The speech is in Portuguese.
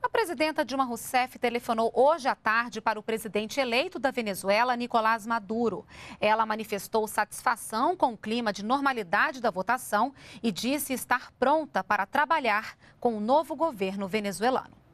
A presidenta Dilma Rousseff telefonou hoje à tarde para o presidente eleito da Venezuela, Nicolás Maduro. Ela manifestou satisfação com o clima de normalidade da votação e disse estar pronta para trabalhar com o novo governo venezuelano.